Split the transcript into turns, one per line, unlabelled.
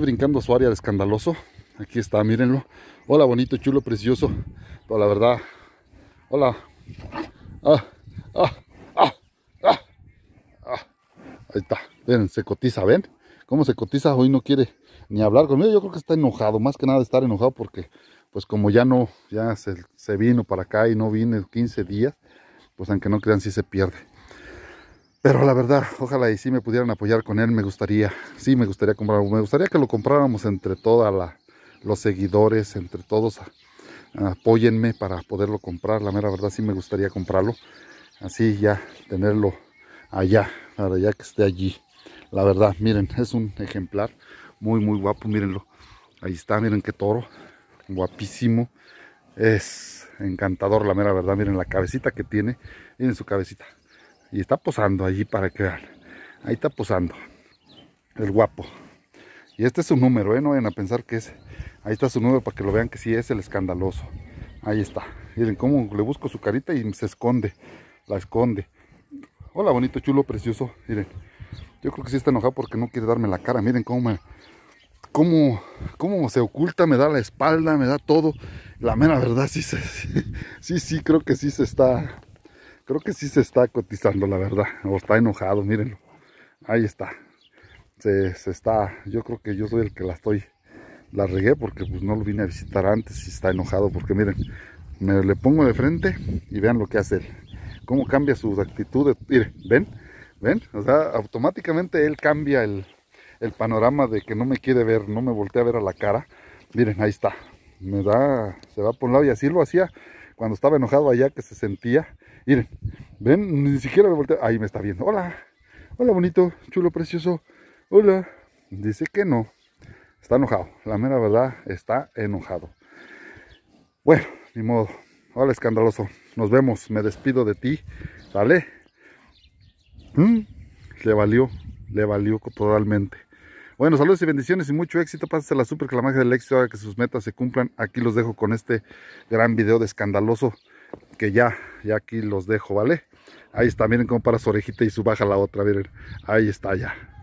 brincando su área de escandaloso. Aquí está, mírenlo. Hola, bonito, chulo, precioso. Pero la verdad. Hola. Ah, ah, ah, ah, ah. Ahí está. Ven, se cotiza, ven. Cómo se cotiza. Hoy no quiere ni hablar conmigo. Yo creo que está enojado. Más que nada estar enojado porque, pues como ya no, ya se, vino para acá y no vine 15 días, pues aunque no crean, si se pierde. Pero la verdad, ojalá y si me pudieran apoyar con él, me gustaría, sí me gustaría comprarlo, me gustaría que lo compráramos entre todos los seguidores, entre todos, apóyenme para poderlo comprar, la mera verdad sí me gustaría comprarlo, así ya tenerlo allá, para ya que esté allí, la verdad, miren, es un ejemplar muy muy guapo, mírenlo, ahí está, miren qué toro, guapísimo, es encantador la mera verdad, miren la cabecita que tiene, miren su cabecita, y está posando allí para que vean. Ahí está posando. El guapo. Y este es su número, ¿eh? No vayan a pensar que es... Ahí está su número para que lo vean que sí es el escandaloso. Ahí está. Miren cómo le busco su carita y se esconde. La esconde. Hola, bonito, chulo, precioso. Miren. Yo creo que sí está enojado porque no quiere darme la cara. Miren cómo me... Cómo, cómo se oculta, me da la espalda, me da todo. La mera verdad, sí, se, sí, sí, creo que sí se está Creo que sí se está cotizando, la verdad. O está enojado, mírenlo. Ahí está. Se, está. Yo creo que yo soy el que la estoy. La regué porque pues, no lo vine a visitar antes y está enojado. Porque miren, me le pongo de frente y vean lo que hace él. Cómo cambia sus actitudes. Miren, ven, ven. O sea, automáticamente él cambia el, el panorama de que no me quiere ver, no me voltea a ver a la cara. Miren, ahí está. Me da, se va por un lado y así lo hacía cuando estaba enojado allá que se sentía. Miren, ven, ni siquiera me volteé. Ahí me está viendo. Hola, hola bonito, chulo, precioso. Hola. Dice que no. Está enojado. La mera verdad, está enojado. Bueno, ni modo. Hola, escandaloso. Nos vemos. Me despido de ti. vale. Mm, le valió. Le valió totalmente. Bueno, saludos y bendiciones y mucho éxito. Pásate la super que la magia del éxito haga que sus metas se cumplan. Aquí los dejo con este gran video de escandaloso que ya, ya aquí los dejo, ¿vale? Ahí está, miren cómo para su orejita y su baja la otra, miren. Ahí está ya.